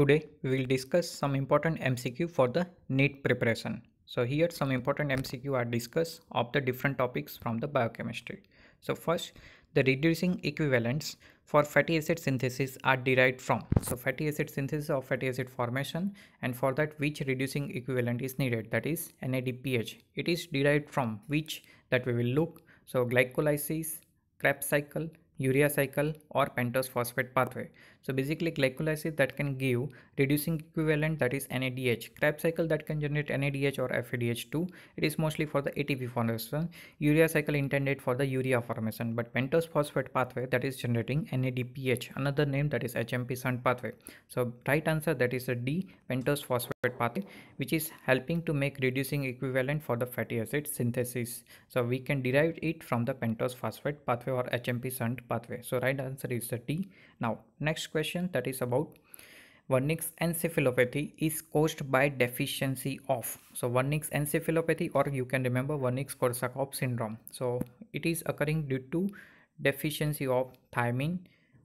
Today we will discuss some important MCQ for the NEET preparation. So here some important MCQ are discussed of the different topics from the biochemistry. So first the reducing equivalents for fatty acid synthesis are derived from. So fatty acid synthesis or fatty acid formation and for that which reducing equivalent is needed that is NADPH. It is derived from which that we will look. So glycolysis, Krebs cycle, urea cycle or pentose phosphate pathway. So basically glycolysis that can give reducing equivalent that is NADH, Krebs cycle that can generate NADH or FADH2. It is mostly for the ATP formation, urea cycle intended for the urea formation, but pentose phosphate pathway that is generating NADPH, another name that is HMP shunt pathway. So right answer that is a D pentose phosphate pathway which is helping to make reducing equivalent for the fatty acid synthesis. So we can derive it from the pentose phosphate pathway or HMP shunt pathway. So right answer is the D now, next question that is about Wernicke's encephalopathy is caused by deficiency of. So, Wernicke's encephalopathy, or you can remember Wernicke's Korsakoff syndrome. So, it is occurring due to deficiency of thymine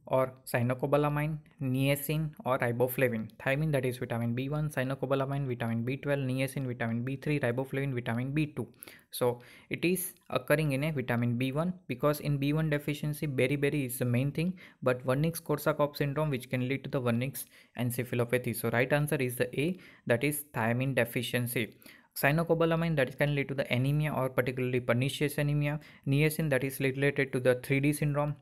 or cyanocobalamin, niacin or riboflavin. Thiamine that is vitamin B1, cyanocobalamin, vitamin B12, niacin, vitamin B3, riboflavin, vitamin B2. So it is occurring in a vitamin B1 because in B1 deficiency beriberi is the main thing but Wernicke-Korsakoff syndrome which can lead to the Wernicke's encephalopathy. So right answer is the A that is thiamine deficiency cyanocobalamin that can lead to the anemia or particularly pernicious anemia niacin that is related to the 3d syndrome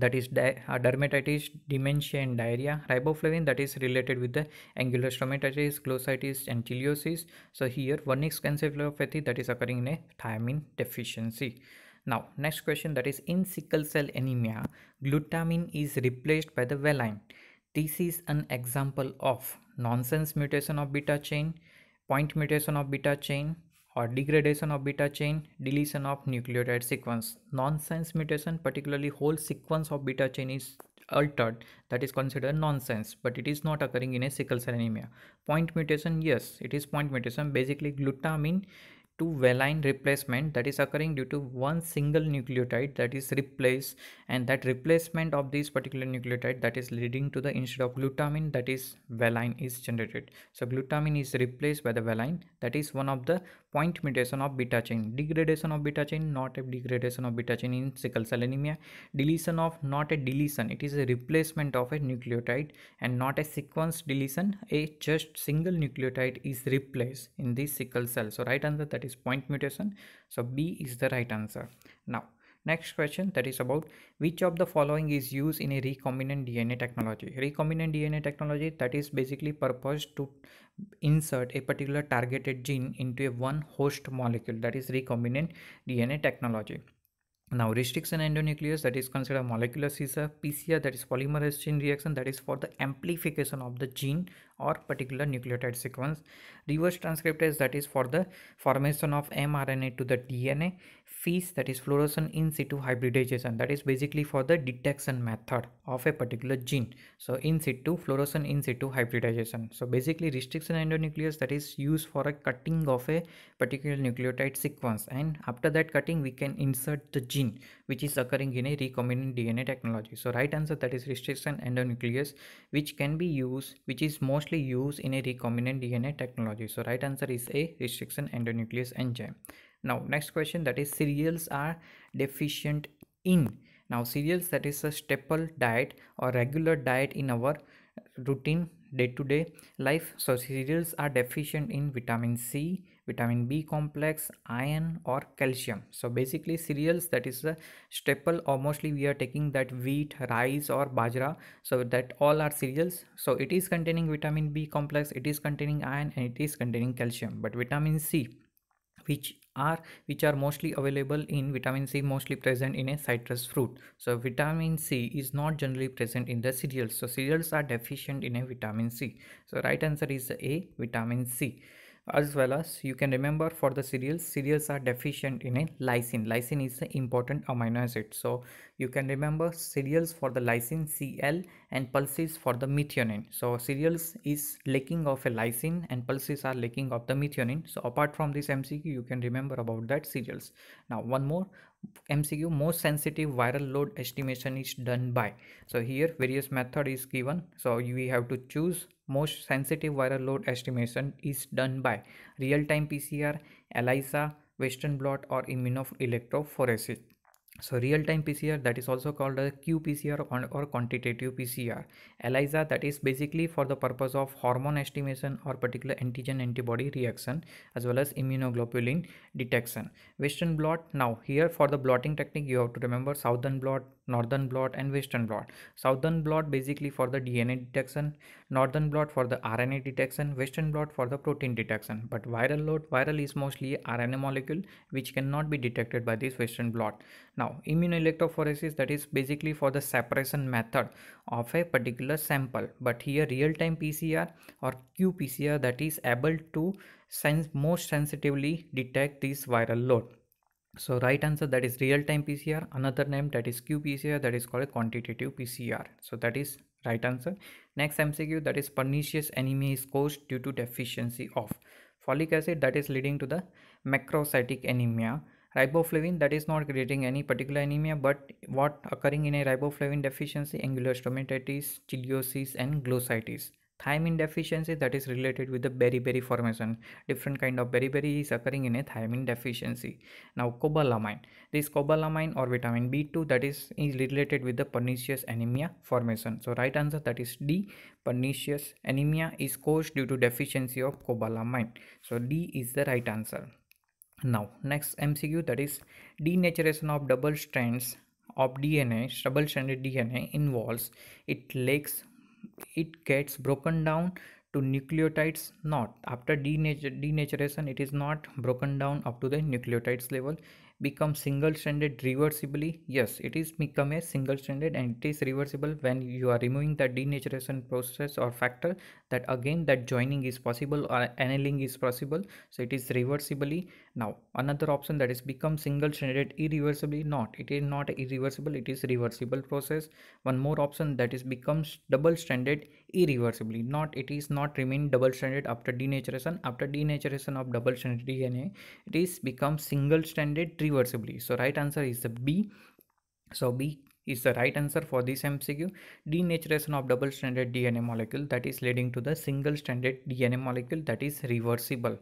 that is di- uh, dermatitis, dementia, and diarrhea. Riboflavin that is related with the angular stomatitis, glossitis, and chiliosis. So here one is encephalopathy that is occurring in a thiamine deficiency. Now next question that is in sickle cell anemia, glutamine is replaced by the valine. This is an example of nonsense mutation of beta chain, point mutation of beta chain, or degradation of beta chain, deletion of nucleotide sequence. Nonsense mutation, particularly whole sequence of beta chain is altered that is considered nonsense but it is not occurring in a sickle cell anemia point mutation yes it is point mutation basically glutamine to valine replacement that is occurring due to one single nucleotide that is replaced and that replacement of this particular nucleotide that is leading to the instead of glutamine that is valine is generated so glutamine is replaced by the valine that is one of the point mutation of beta chain, degradation of beta chain, not a degradation of beta chain in sickle cell anemia, deletion of not a deletion, it is a replacement of a nucleotide and not a sequence deletion, a just single nucleotide is replaced in this sickle cell. So right answer that is point mutation. So B is the right answer. Now Next question that is about which of the following is used in a recombinant DNA technology. Recombinant DNA technology that is basically purposed to insert a particular targeted gene into a one host molecule that is recombinant DNA technology. Now restriction endonuclease that is considered molecular scissor, PCR that is polymerase chain reaction that is for the amplification of the gene or particular nucleotide sequence. Reverse transcriptase that is for the formation of mRNA to the DNA. FIS that is fluorescent in situ hybridization that is basically for the detection method of a particular gene. So in situ fluorescent in situ hybridization. So basically restriction endonuclease that is used for a cutting of a particular nucleotide sequence and after that cutting we can insert the gene which is occurring in a recombinant DNA technology. So right answer that is restriction endonuclease which can be used which is mostly used in a recombinant DNA technology. So right answer is a restriction endonuclease enzyme. Now next question that is cereals are deficient in. Now cereals that is a staple diet or regular diet in our routine day-to-day -day life. So cereals are deficient in vitamin C, vitamin b complex iron or calcium so basically cereals that is a staple or mostly we are taking that wheat rice or bajra so that all are cereals so it is containing vitamin b complex it is containing iron and it is containing calcium but vitamin c which are which are mostly available in vitamin c mostly present in a citrus fruit so vitamin c is not generally present in the cereals so cereals are deficient in a vitamin c so right answer is a vitamin c as well as you can remember for the cereals cereals are deficient in a lysine lysine is an important amino acid so you can remember cereals for the lysine cl and pulses for the methionine so cereals is lacking of a lysine and pulses are lacking of the methionine so apart from this mcq you can remember about that cereals now one more MCQ most sensitive viral load estimation is done by. So here various method is given. So we have to choose most sensitive viral load estimation is done by real-time PCR, ELISA, Western blot or immunoelectrophoresis so real-time pcr that is also called a qpcr or quantitative pcr elisa that is basically for the purpose of hormone estimation or particular antigen antibody reaction as well as immunoglobulin detection western blot now here for the blotting technique you have to remember southern blot northern blot and western blot southern blot basically for the dna detection northern blot for the rna detection western blot for the protein detection but viral load viral is mostly rna molecule which cannot be detected by this western blot now now immunoelectrophoresis that is basically for the separation method of a particular sample but here real-time PCR or qPCR that is able to sense most sensitively detect this viral load. So right answer that is real-time PCR another name that is qPCR that is called quantitative PCR. So that is right answer. Next MCQ that is pernicious anemia is caused due to deficiency of folic acid that is leading to the macrocytic anemia riboflavin that is not creating any particular anemia but what occurring in a riboflavin deficiency angular stomatitis, chiliosis and glossitis. Thiamine deficiency that is related with the beriberi formation. Different kind of beriberi is occurring in a thiamine deficiency. Now cobalamine. This cobalamine or vitamin B2 that is, is related with the pernicious anemia formation. So right answer that is D. Pernicious anemia is caused due to deficiency of cobalamine. So D is the right answer now next mcq that is denaturation of double strands of dna double stranded dna involves it lacks it gets broken down to nucleotides not after denature, denaturation it is not broken down up to the nucleotides level become single stranded reversibly yes it is become a single stranded and it is reversible when you are removing the denaturation process or factor that again that joining is possible or annealing is possible so it is reversibly now another option that is become single stranded irreversibly not it is not irreversible it is reversible process one more option that is becomes double stranded irreversibly not it is not remain double stranded after denaturation after denaturation of double stranded dna it is become single stranded reversibly so right answer is the b so b is the right answer for this MCQ. Denaturation of double-stranded DNA molecule that is leading to the single-stranded DNA molecule that is reversible.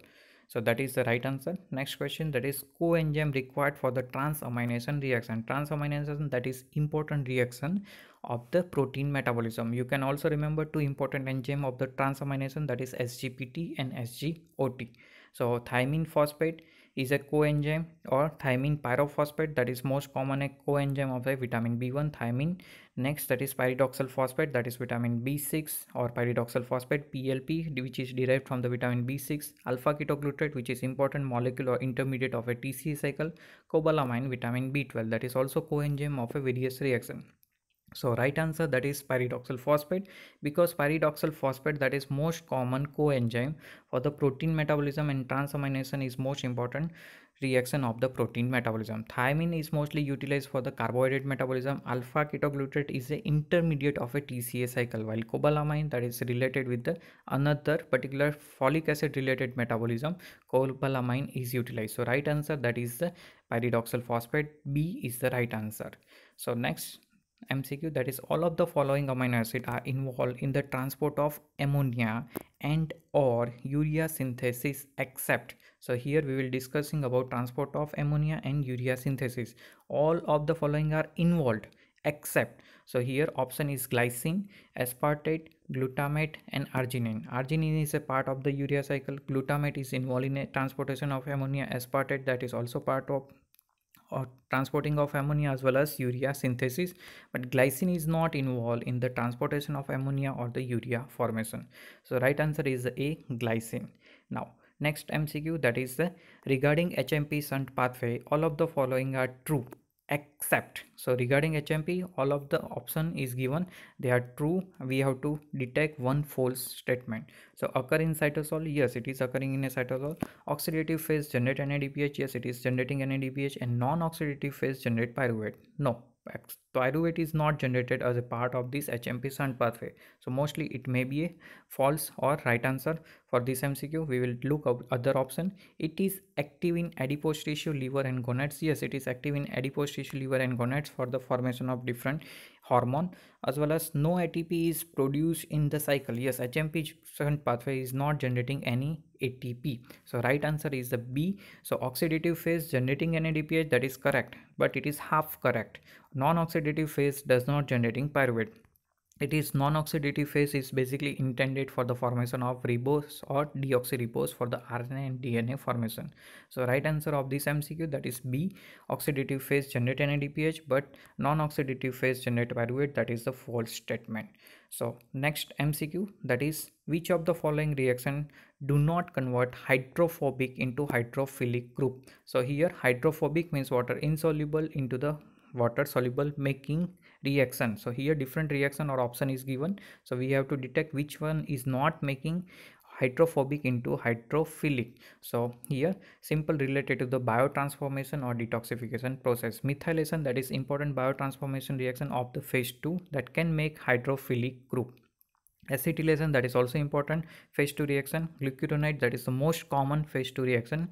So that is the right answer. Next question that is coenzyme required for the transamination reaction. Transamination that is important reaction of the protein metabolism. You can also remember two important enzyme of the transamination that is SGPT and SGOT. So thymine phosphate is a coenzyme or thymine pyrophosphate that is most common a coenzyme of a vitamin B1 thymine. Next that is pyridoxal phosphate that is vitamin B6 or pyridoxal phosphate PLP which is derived from the vitamin B6, alpha ketoglutarate which is important molecule or intermediate of a TCA cycle, cobalamin vitamin B12 that is also coenzyme of a various reaction. So right answer that is pyridoxal phosphate because pyridoxal phosphate that is most common coenzyme for the protein metabolism and transamination is most important reaction of the protein metabolism. Thiamine is mostly utilized for the carbohydrate metabolism. Alpha ketoglutarate is the intermediate of a TCA cycle while cobalamine that is related with the another particular folic acid related metabolism cobalamine is utilized. So right answer that is the pyridoxal phosphate B is the right answer. So next MCQ that is all of the following amino acid are involved in the transport of ammonia and or urea synthesis except so here we will discussing about transport of ammonia and urea synthesis all of the following are involved except so here option is glycine aspartate glutamate and arginine arginine is a part of the urea cycle glutamate is involved in transportation of ammonia aspartate that is also part of or transporting of ammonia as well as urea synthesis but glycine is not involved in the transportation of ammonia or the urea formation so right answer is a glycine now next mcq that is regarding hmp shunt pathway all of the following are true except so regarding hmp all of the option is given they are true we have to detect one false statement so occur in cytosol yes it is occurring in a cytosol oxidative phase generate nadph yes it is generating nadph and non-oxidative phase generate pyruvate no pyruvate is not generated as a part of this HMP shunt pathway. So mostly it may be a false or right answer for this MCQ. We will look up other option. It is active in adipose tissue, liver and gonads. Yes, it is active in adipose tissue, liver and gonads for the formation of different hormone as well as no ATP is produced in the cycle. Yes, HMP pathway is not generating any ATP. So right answer is the B. So oxidative phase generating NADPH that is correct but it is half correct. Non-oxidative phase does not generating pyruvate. Its non-oxidative phase is basically intended for the formation of ribose or deoxyribose for the RNA and DNA formation. So right answer of this MCQ that is B, oxidative phase generate NADPH, but non-oxidative phase generate by that is the false statement. So next MCQ that is which of the following reaction do not convert hydrophobic into hydrophilic group. So here hydrophobic means water insoluble into the water soluble making reaction so here different reaction or option is given so we have to detect which one is not making hydrophobic into hydrophilic so here simple related to the biotransformation or detoxification process methylation that is important biotransformation reaction of the phase 2 that can make hydrophilic group acetylation that is also important phase 2 reaction glucuronide that is the most common phase 2 reaction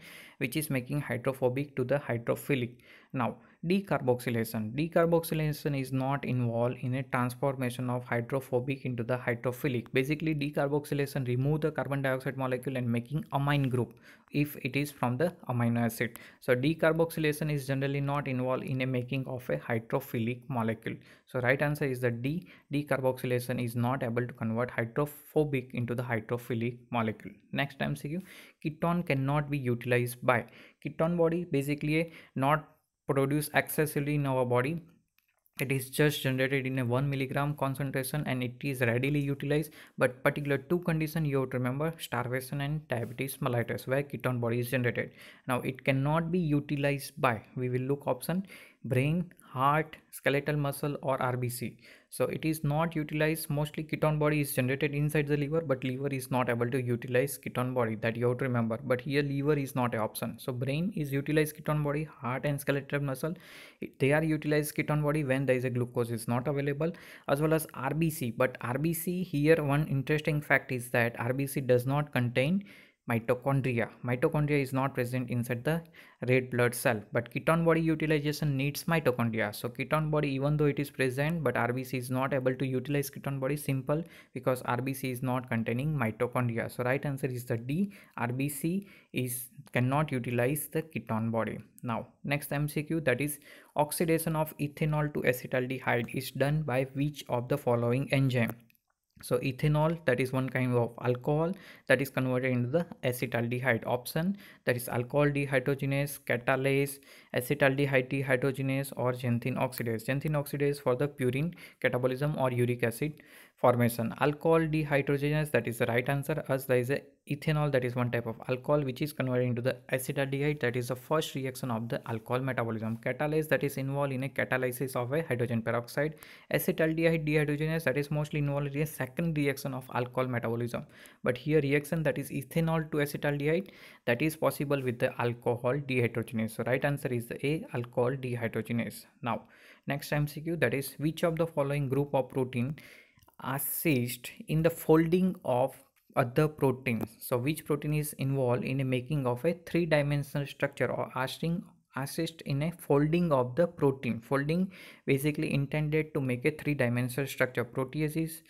which is making hydrophobic to the hydrophilic now, decarboxylation. Decarboxylation is not involved in a transformation of hydrophobic into the hydrophilic. Basically, decarboxylation remove the carbon dioxide molecule and making amine group if it is from the amino acid. So, decarboxylation is generally not involved in a making of a hydrophilic molecule. So, right answer is that D. Decarboxylation is not able to convert hydrophobic into the hydrophilic molecule. Next MCQ, ketone cannot be utilized by ketone body basically a not produce excessively in our body it is just generated in a 1 milligram concentration and it is readily utilized but particular two condition you have to remember starvation and diabetes mellitus where ketone body is generated now it cannot be utilized by we will look option brain heart skeletal muscle or rbc so it is not utilized mostly ketone body is generated inside the liver but liver is not able to utilize ketone body that you have to remember but here liver is not an option so brain is utilized ketone body heart and skeletal muscle they are utilized ketone body when there is a glucose is not available as well as rbc but rbc here one interesting fact is that rbc does not contain mitochondria. Mitochondria is not present inside the red blood cell, but ketone body utilization needs mitochondria. So ketone body, even though it is present, but RBC is not able to utilize ketone body simple because RBC is not containing mitochondria. So right answer is the D. RBC is cannot utilize the ketone body. Now next MCQ that is oxidation of ethanol to acetaldehyde is done by which of the following enzyme? so ethanol that is one kind of alcohol that is converted into the acetaldehyde option that is alcohol dehydrogenase catalase acetaldehyde dehydrogenase or xanthine oxidase xanthine oxidase for the purine catabolism or uric acid formation alcohol dehydrogenase that is the right answer as there is a ethanol that is one type of alcohol which is converted into the acetaldehyde that is the first reaction of the alcohol metabolism catalase that is involved in a catalysis of a hydrogen peroxide acetaldehyde dehydrogenase that is mostly involved in a second reaction of alcohol metabolism but here reaction that is ethanol to acetaldehyde that is possible with the alcohol dehydrogenase so right answer is the a alcohol dehydrogenase now next mcq that is which of the following group of protein assist in the folding of other proteins so which protein is involved in the making of a three-dimensional structure or assisting assist in a folding of the protein folding basically intended to make a three-dimensional structure proteases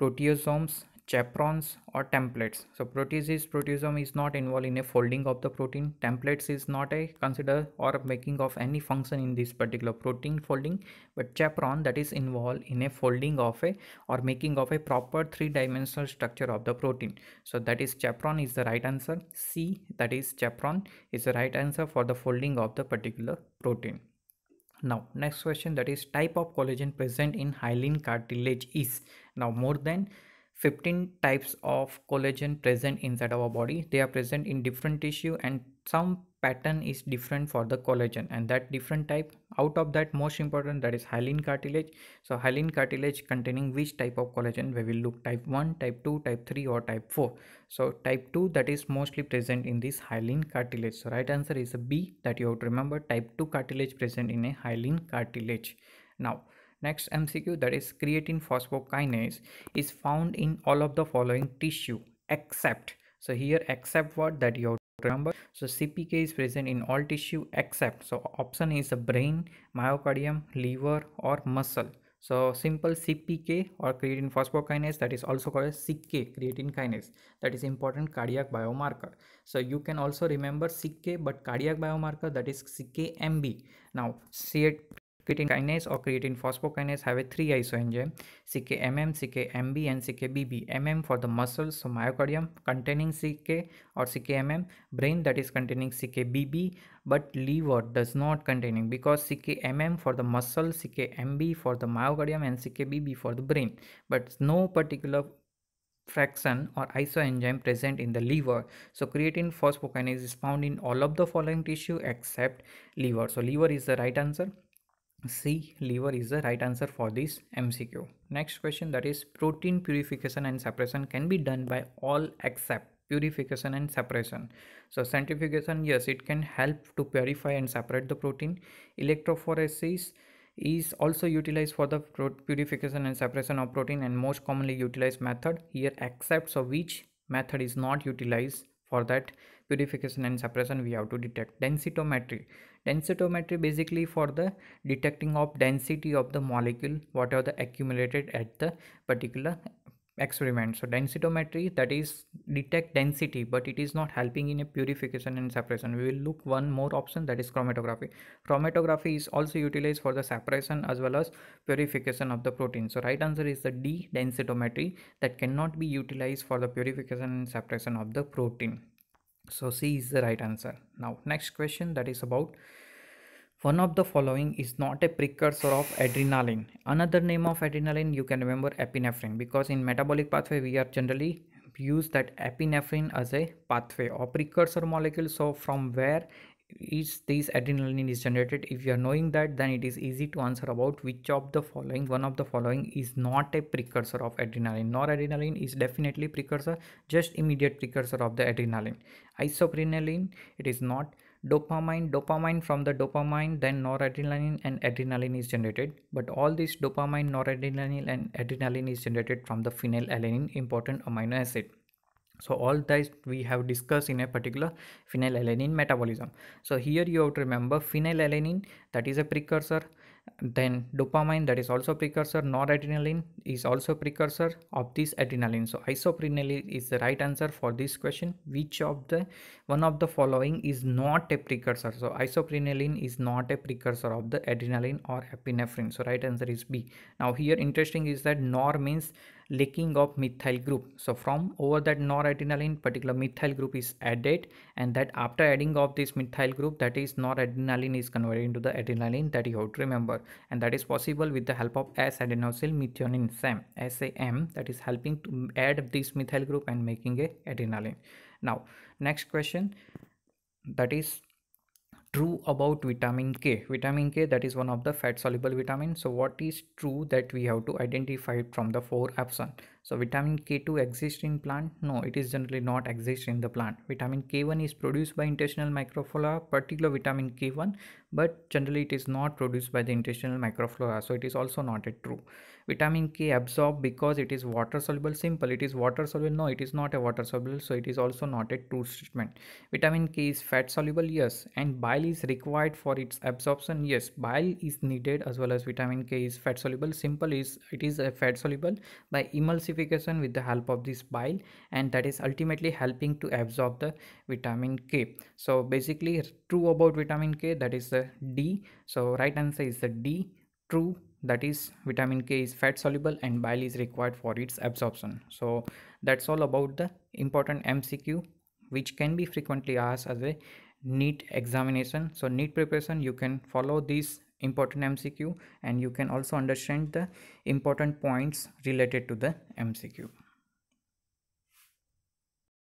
proteasomes chaperons or templates so proteases proteasome is not involved in a folding of the protein templates is not a consider or making of any function in this particular protein folding but chaperon that is involved in a folding of a or making of a proper three-dimensional structure of the protein so that is chaperon is the right answer c that is chaperon is the right answer for the folding of the particular protein now next question that is type of collagen present in hyaline cartilage is now more than 15 types of collagen present inside our body they are present in different tissue and some pattern is different for the collagen and that different type out of that most important that is hyaline cartilage so hyaline cartilage containing which type of collagen we will look type 1 type 2 type 3 or type 4 so type 2 that is mostly present in this hyaline cartilage so right answer is a b that you have to remember type 2 cartilage present in a hyaline cartilage now Next MCQ that is creatine phosphokinase is found in all of the following tissue except so here except what that you have to remember so CPK is present in all tissue except so option is the brain myocardium liver or muscle so simple CPK or creatine phosphokinase that is also called as CK creatine kinase that is important cardiac biomarker. So you can also remember CK but cardiac biomarker that is CKMB. Now Creatine kinase or creatine phosphokinase have a three isoenzyme CKMM, CKMB and CKBB. MM for the muscles, so myocardium containing CK or CKMM, brain that is containing CKBB but liver does not containing because CKMM for the muscle, CKMB for the myocardium and CKBB for the brain but no particular fraction or isoenzyme present in the liver. So creatine phosphokinase is found in all of the following tissue except liver. So liver is the right answer. C liver is the right answer for this MCQ. Next question that is protein purification and separation can be done by all except purification and separation. So centrifugation yes it can help to purify and separate the protein. Electrophoresis is also utilized for the purification and separation of protein and most commonly utilized method here except so which method is not utilized for that purification and separation we have to detect densitometry densitometry basically for the detecting of density of the molecule whatever the accumulated at the particular experiment so densitometry that is detect density but it is not helping in a purification and separation we will look one more option that is chromatography chromatography is also utilized for the separation as well as purification of the protein so right answer is the d densitometry that cannot be utilized for the purification and separation of the protein so c is the right answer now next question that is about one of the following is not a precursor of adrenaline. Another name of adrenaline you can remember epinephrine because in metabolic pathway we are generally use that epinephrine as a pathway or precursor molecule. So from where is this adrenaline is generated if you are knowing that then it is easy to answer about which of the following one of the following is not a precursor of adrenaline noradrenaline is definitely precursor just immediate precursor of the adrenaline isoprenaline it is not dopamine dopamine from the dopamine then noradrenaline and adrenaline is generated but all this dopamine noradrenaline and adrenaline is generated from the phenylalanine important amino acid so all that we have discussed in a particular phenylalanine metabolism so here you have to remember phenylalanine that is a precursor then dopamine that is also precursor noradrenaline is also precursor of this adrenaline so isoprenaline is the right answer for this question which of the one of the following is not a precursor so isoprenaline is not a precursor of the adrenaline or epinephrine so right answer is b now here interesting is that nor means leaking of methyl group so from over that noradrenaline particular methyl group is added and that after adding of this methyl group that is noradrenaline is converted into the adrenaline that you have to remember and that is possible with the help of s adenosyl methionine SAM SAM that is helping to add this methyl group and making a adrenaline now next question that is true about vitamin K? Vitamin K that is one of the fat soluble vitamin. So what is true that we have to identify from the four absent so vitamin K2 exists in plant? No, it is generally not exist in the plant. Vitamin K1 is produced by intestinal microflora, particular vitamin K1, but generally it is not produced by the intestinal microflora. So it is also not a true. Vitamin K absorbed because it is water soluble. Simple, it is water soluble. No, it is not a water soluble. So it is also not a true statement. Vitamin K is fat soluble. Yes, and bile is required for its absorption. Yes, bile is needed as well as vitamin K is fat soluble. Simple is it is a fat soluble by emulsification with the help of this bile and that is ultimately helping to absorb the vitamin K. So basically true about vitamin K that is the D. So right answer is the D true that is vitamin K is fat soluble and bile is required for its absorption. So that's all about the important MCQ which can be frequently asked as a NEET examination. So NEET preparation you can follow these important MCQ and you can also understand the important points related to the MCQ.